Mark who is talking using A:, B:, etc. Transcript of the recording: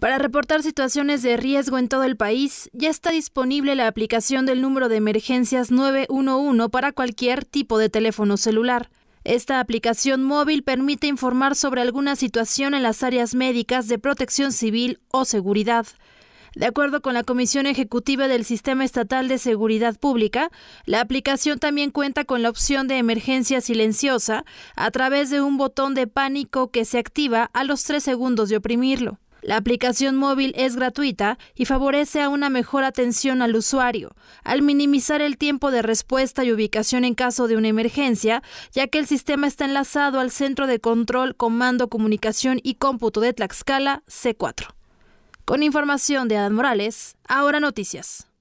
A: Para reportar situaciones de riesgo en todo el país, ya está disponible la aplicación del número de emergencias 911 para cualquier tipo de teléfono celular. Esta aplicación móvil permite informar sobre alguna situación en las áreas médicas de protección civil o seguridad. De acuerdo con la Comisión Ejecutiva del Sistema Estatal de Seguridad Pública, la aplicación también cuenta con la opción de emergencia silenciosa a través de un botón de pánico que se activa a los tres segundos de oprimirlo. La aplicación móvil es gratuita y favorece a una mejor atención al usuario, al minimizar el tiempo de respuesta y ubicación en caso de una emergencia, ya que el sistema está enlazado al Centro de Control, Comando, Comunicación y Cómputo de Tlaxcala, C4. Con información de Adán Morales, ahora
B: noticias.